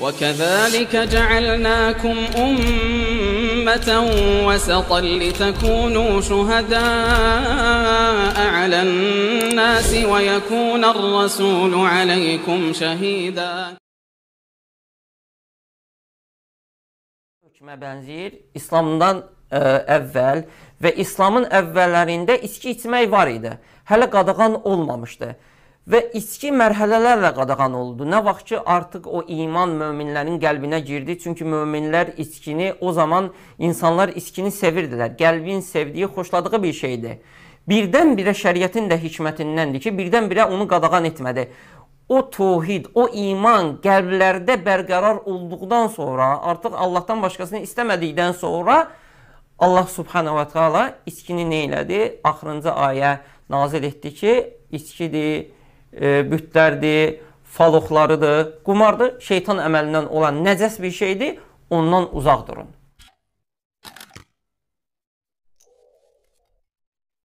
وكذلك جعلناكم أمة وسطا لتكونوا شهداء على الناس ويكون الرسول عليكم شهيدا Hükmə bənzəyir. İslamdan ə, e, əvvəl və İslamın əvvəllərində içki içmək var idi. Hələ qadağan olmamışdı və içki mərhələlərlə qadağan oldu. Nə vaxt ki, artıq o iman möminlərin qəlbinə girdi. Çünki möminlər içkini, o zaman insanlar içkini sevirdilər. Qəlbin sevdiyi, xoşladığı bir şeydir. Birdən-birə şəriətin də hikmətindəndir ki, birdən-birə onu qadağan etmədi. O tohid, o iman qəlblərdə bərqərar olduqdan sonra, artıq Allahdan başqasını istəmədikdən sonra Allah subhanahu wa taala içkini nə elədi? Axırıncı ayə nazil etdi ki, içkidir, e, bütlərdir, faloxlarıdır. Qumardır, şeytan əməlindən olan nəcəs bir şeydir, ondan uzaq durun.